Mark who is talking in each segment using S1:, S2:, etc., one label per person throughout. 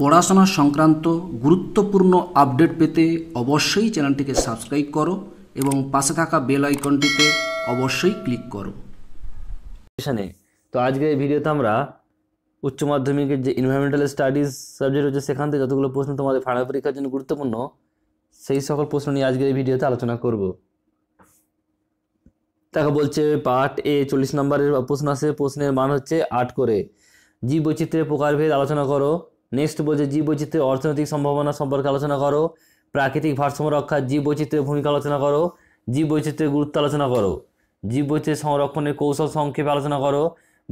S1: পড়াশোনা সংক্রান্ত গুরুত্বপূর্ণ আপডেট পেতে অবশ্যই চ্যানেলটিকে সাবস্ক্রাইব করো এবং পাশে থাকা বেল আইকনটিতে অবশ্যই ক্লিক করো তো আজকে এই ভিডিওতে আমরা উচ্চ মাধ্যমিকের যে এনভায়রনমেন্টাল স্টাডিজ সাবজেক্ট হচ্ছে সেখান থেকে যতগুলো প্রশ্ন তোমাদের ফাইনাল পরীক্ষার জন্য গুরুত্বপূর্ণ সেই সকল প্রশ্ন নিয়ে আজকের এই ভিডিওতে আলোচনা করব তাকে বলছে পার্ট এ চল্লিশ নম্বরের প্রশ্ন আছে প্রশ্নের মান হচ্ছে আট করে জীব বৈচিত্র্যের প্রকারভেদ আলোচনা করো নেক্সট বলছে জীব বৈচিত্র্যের অর্থনৈতিক সম্ভাবনা সম্পর্কে আলোচনা করো প্রাকৃতিক ভারসাম্য রক্ষা জীব বৈচিত্র্যের ভূমিকা আলোচনা করো জীব বৈচিত্র্যের গুরুত্ব আলোচনা করো জীব বৈচিত্র্য সংরক্ষণের কৌশল সংক্ষেপে আলোচনা করো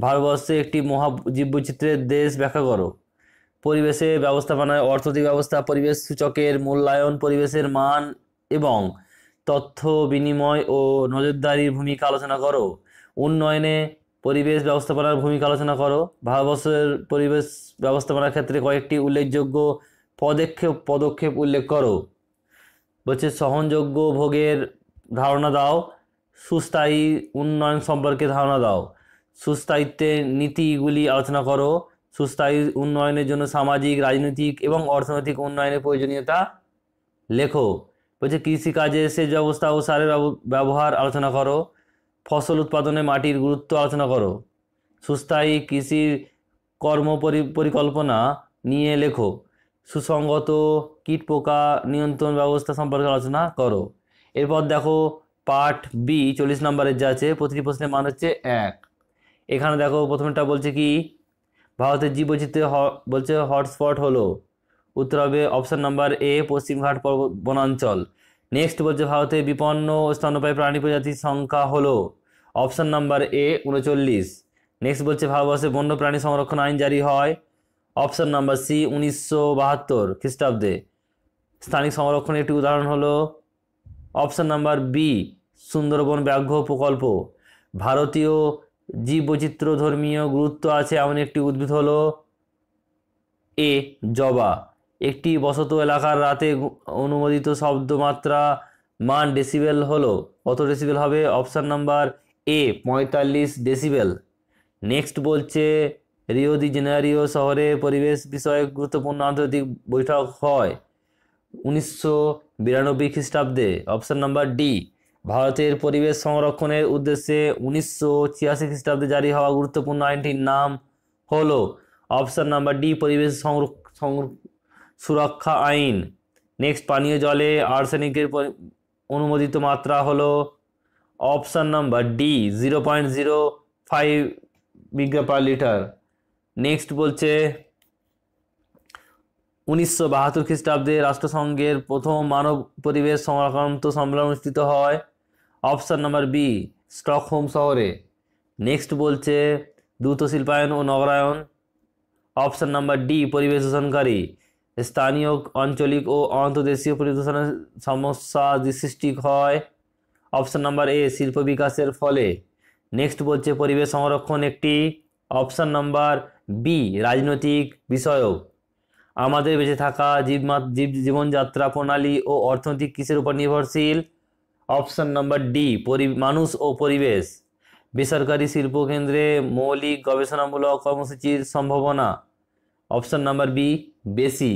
S1: ভারতবর্ষে একটি মহা জীব বৈচিত্র্যের দেশ ব্যাখ্যা করো পরিবেশে ব্যবস্থাপনায় অর্থনৈতিক ব্যবস্থা পরিবেশ সূচকের মূল্যায়ন পরিবেশের মান এবং তথ্য বিনিময় ও নজরদারির ভূমিকা আলোচনা করো উন্নয়নে পরিবেশ ব্যবস্থাপনার ভূমিকা আলোচনা করো ভারতবর্ষের পরিবেশ ব্যবস্থাপনার ক্ষেত্রে কয়েকটি উল্লেখযোগ্য পদক্ষেপ পদক্ষেপ উল্লেখ করো বলছে সহনযোগ্য ভোগের ধারণা দাও সুস্থায়ী উন্নয়ন সম্পর্কে ধারণা দাও সুস্থায়িত্বের নীতিগুলি আলোচনা করো সুস্থায়ী উন্নয়নের জন্য সামাজিক রাজনৈতিক এবং অর্থনৈতিক উন্নয়নের প্রয়োজনীয়তা লেখো বলছে কৃষিকাজে সেচ ব্যবস্থা ও সারের ব্যবহার আলোচনা করো ফসল উৎপাদনে মাটির গুরুত্ব আলোচনা করো সুস্থায়ী কৃষির কর্ম পরিকল্পনা নিয়ে লেখো সুসঙ্গত কীট পোকা নিয়ন্ত্রণ ব্যবস্থা সম্পর্কে আলোচনা করো এরপর দেখো পার্ট বি চল্লিশ নম্বরের যা আছে প্রতিটি প্রশ্নের মান হচ্ছে এক এখানে দেখো প্রথমটা বলছে কি ভারতের জীববৈচিত্র্য বলছে হটস্পট হলো উত্তর হবে অপশান নাম্বার এ পশ্চিমঘাট বনাঞ্চল নেক্সট বলছে ভারতে বিপন্ন স্তন্যপায়ী প্রাণী প্রজাতির সংখ্যা হলো অপশন নাম্বার এ উনচল্লিশ নেক্সট বলছে ভারতবর্ষে বন্যপ্রাণী সংরক্ষণ আইন জারি হয় অপশন নাম্বার সি উনিশশো বাহাত্তর খ্রিস্টাব্দে স্থানিক সংরক্ষণের একটি উদাহরণ হলো অপশন নাম্বার বি সুন্দরবন ব্যাঘ্র প্রকল্প ভারতীয় জীববৈচিত্র্য ধর্মীয় গুরুত্ব আছে এমন একটি উদ্ভিদ হলো এ জবা একটি বসত এলাকার রাতে অনুমোদিত শব্দমাত্রা মান ডেসিবেল হলো কত ডেসিবেল হবে অপশান নাম্বার এ পঁয়তাল্লিশ ডেসিবেল নেক্সট বলছে রিও দি জেনারিও শহরে পরিবেশ বিষয়ে গুরুত্বপূর্ণ আন্তর্জাতিক বৈঠক হয় উনিশশো বিরানব্বই খ্রিস্টাব্দে অপশান নাম্বার ডি ভারতের পরিবেশ সংরক্ষণের উদ্দেশ্যে উনিশশো ছিয়াশি খ্রিস্টাব্দে জারি হওয়া গুরুত্বপূর্ণ আইনটির নাম হলো অপশান নাম্বার ডি পরিবেশ সংরক্ষণ সুরক্ষা আইন নেক্সট পানীয় জলে আর্সেনিকের অনুমোদিত মাত্রা হলো option number D zero point zero five বিজ্ঞা পার লিটার নেক্সট বলছে উনিশশো বাহাত্তর খ্রিস্টাব্দে রাষ্ট্রসংঘের প্রথম মানব পরিবেশ সংক্রান্ত সম্মেলন অনুষ্ঠিত হয় অপশান নাম্বার বি স্টকহোম শহরে নেক্সট বলছে দ্রুত শিল্পায়ন ও নগরায়ন অপশান নাম্বার ডি পরিবেশ দূষণকারী স্থানীয় আঞ্চলিক ও আন্তর্দেশীয় পরিদূষণের সমস্যা সৃষ্টি হয় অপশান নাম্বার এ শিল্প বিকাশের ফলে নেক্সট বলছে পরিবেশ সংরক্ষণ একটি অপশান নাম্বার বি রাজনৈতিক বিষয়ক আমাদের বেঁচে থাকা জীব জীব জীবনযাত্রা প্রণালী ও অর্থনৈতিক কিসের উপর নির্ভরশীল অপশান নাম্বার ডি মানুষ ও পরিবেশ বেসরকারি শিল্পকেন্দ্রে মৌলিক গবেষণামূলক কর্মসূচির সম্ভাবনা অপশান নাম্বার বি বেশি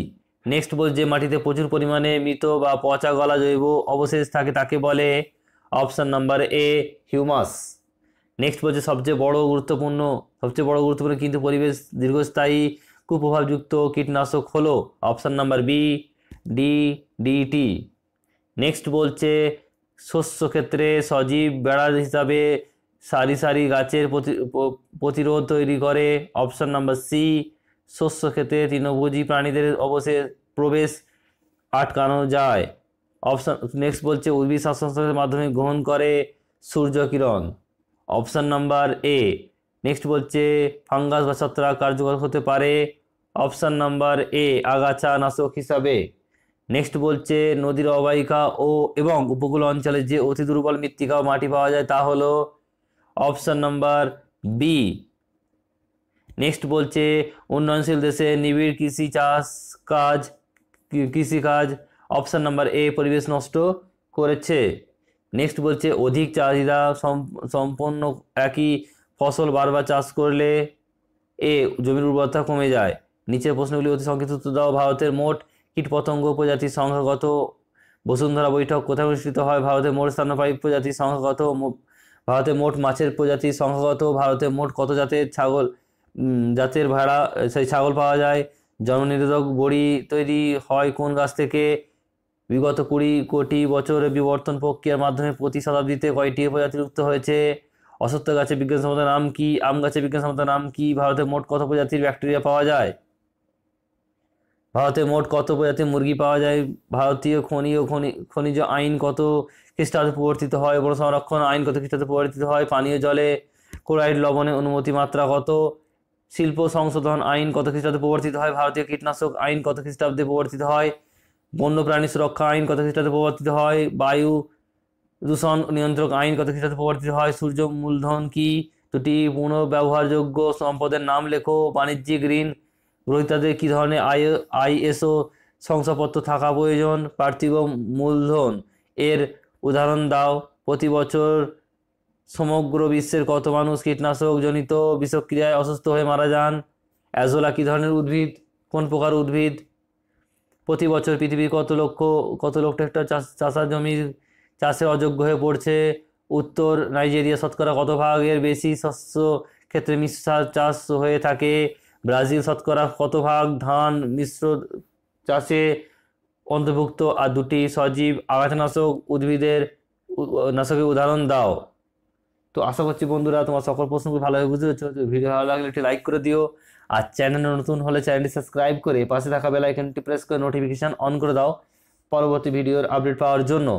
S1: নেক্সট বলছে যে মাটিতে প্রচুর পরিমাণে মৃত বা পচা গলা জৈব অবশেষ থাকে তাকে বলে option number A humus next বলছে সবচেয়ে বড় গুরুত্বপূর্ণ সবচেয়ে বড় গুরুত্বপূর্ণ কিন্তু পরিবেশ দীর্ঘস্থায়ী কুপ্রভাবযুক্ত কীটনাশক হলো option number B D DT next বলছে শস্য ক্ষেত্রে সজীব বেড়া হিসাবে সারি সারি গাছের প্রতিরোধ তৈরি করে অপশান নাম্বার সি শস্য ক্ষেতে তৃণভোজী প্রাণীদের অবশেষ প্রবেশ আটকানো যায় অপশান নেক্সট বলছে উদ্ভিদ শ্বাসের মাধ্যমে গ্রহণ করে সূর্যকিরণ অপশান নাম্বার এ নেক্সট বলছে ফাঙ্গাস বা ছত্রাক কার্যকর হতে পারে অপশান নাম্বার এ আগাছা নাশক হিসাবে নেক্সট বলছে নদীর অবাহিকা ও এবং উপকূল অঞ্চলে যে অতি দুর্বল মৃত্তিকা ও মাটি পাওয়া যায় তা হলো অপশান নাম্বার বি নেক্সট বলছে উন্নয়নশীল দেশে নিবিড় কৃষি চাষ কাজ কৃষিকাজ অপশান নাম্বার এ পরিবেশ নষ্ট করেছে নেক্সট বলছে অধিক চাহিদা সম্পন্ন একই ফসল বারবার চাষ করলে এ জমির উর্বরতা কমে যায় নিচের প্রশ্নগুলি অতি সংক্ষিপ্ত দাও ভারতের মোট কীটপতঙ্গ প্রজাতির সংখ্যাগত বসুন্ধরা বৈঠক কোথায় অনুষ্ঠিত হয় ভারতের মোট স্তন্যপায়ী প্রজাতির সংখ্যাগত ভারতের মোট মাছের প্রজাতির সংখ্যাগত ভারতের মোট কত জাতের ছাগল জাতের ভেড়া সেই ছাগল পাওয়া যায় জননিরোধক বড়ি তৈরি হয় কোন গাছ থেকে বিগত কুড়ি কোটি বছরের বিবর্তন প্রক্রিয়ার মাধ্যমে প্রতি শতাব্দীতে কয়টি প্রজাতি যুক্ত হয়েছে অসত্য গাছে বিজ্ঞানসম্মত নাম কি আম গাছে বিজ্ঞানসম্মত নাম কি ভারতে মোট কত প্রজাতির ব্যাকটেরিয়া পাওয়া যায় ভারতে মোট কত প্রজাতির মুরগি পাওয়া যায় ভারতীয় খনি ও খনি খনিজ আইন কত খ্রিস্টাব্দে পরিবর্তিত হয় বড় সংরক্ষণ আইন কত খ্রিস্টাব্দে পরিবর্তিত হয় পানীয় জলে ক্লোরাইড লবণে অনুমতি মাত্রা কত শিল্প সংশোধন আইন কত খ্রিস্টাব্দে প্রবর্তিত হয় ভারতীয় কীটনাশক আইন কত খ্রিস্টাব্দে প্রবর্তিত হয় বন্যপ্রাণী সুরক্ষা আইন কত খ্রিস্টাব্দে প্রবর্তিত হয় বায়ু দূষণ নিয়ন্ত্রক আইন কত খ্রিস্টাব্দে প্রবর্তিত হয় সূর্য মূলধন কি দুটি পুনঃব্যবহারযোগ্য সম্পদের নাম লেখো বাণিজ্যিক ঋণ গ্রহীতাদের কী ধরনের আই আইএসও শংসাপত্র থাকা প্রয়োজন পার্থিব মূলধন এর উদাহরণ দাও প্রতি বছর সমগ্র বিশ্বের কত মানুষ কীটনাশক জনিত বিষক্রিয়ায় অসুস্থ হয়ে মারা যান অ্যাজোলা কী ধরনের উদ্ভিদ কোন প্রকার উদ্ভিদ প্রতি বছর পৃথিবীর কত লক্ষ কত লক্ষ হেক্টর চাষা জমির চাষে অযোগ্য হয়ে পড়ছে উত্তর নাইজেরিয়া শতকরা কত ভাগের বেশি শস্য ক্ষেত্রে মিশ্র চাষ হয়ে থাকে ব্রাজিল শতকরা কত ভাগ ধান মিশ্র চাষে অন্তর্ভুক্ত আর দুটি সজীব আগাছানাশক উদ্ভিদের নাশকের উদাহরণ দাও তো আশা করছি বন্ধুরা তোমার সকল প্রশ্নগুলো ভালোভাবে বুঝতে পারছো ভিডিও ভালো লাগলে একটি লাইক করে দিও আর চ্যানেলে নতুন হলে চ্যানেলটি সাবস্ক্রাইব করে পাশে থাকা বেল প্রেস করে নোটিফিকেশান অন করে দাও পরবর্তী ভিডিওর আপডেট পাওয়ার জন্য